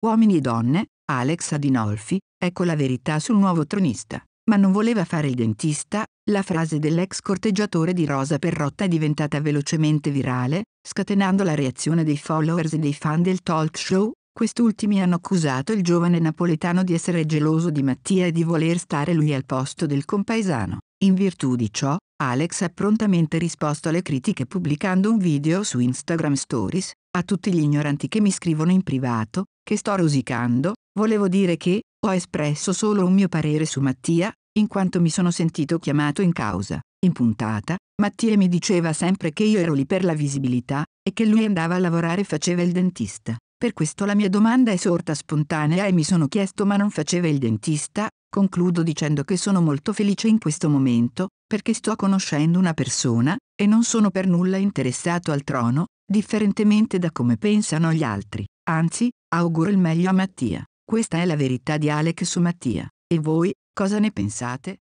Uomini e donne, Alex Adinolfi, ecco la verità sul nuovo tronista. Ma non voleva fare il dentista, la frase dell'ex corteggiatore di Rosa Perrotta è diventata velocemente virale, scatenando la reazione dei followers e dei fan del talk show. Quest'ultimi hanno accusato il giovane napoletano di essere geloso di Mattia e di voler stare lui al posto del compaesano. In virtù di ciò, Alex ha prontamente risposto alle critiche pubblicando un video su Instagram Stories, a tutti gli ignoranti che mi scrivono in privato, che sto rosicando, volevo dire che ho espresso solo un mio parere su Mattia, in quanto mi sono sentito chiamato in causa. In puntata, Mattia mi diceva sempre che io ero lì per la visibilità e che lui andava a lavorare e faceva il dentista. Per questo la mia domanda è sorta spontanea e mi sono chiesto ma non faceva il dentista? Concludo dicendo che sono molto felice in questo momento, perché sto conoscendo una persona, e non sono per nulla interessato al trono, differentemente da come pensano gli altri. Anzi, auguro il meglio a Mattia. Questa è la verità di Alec su Mattia. E voi, cosa ne pensate?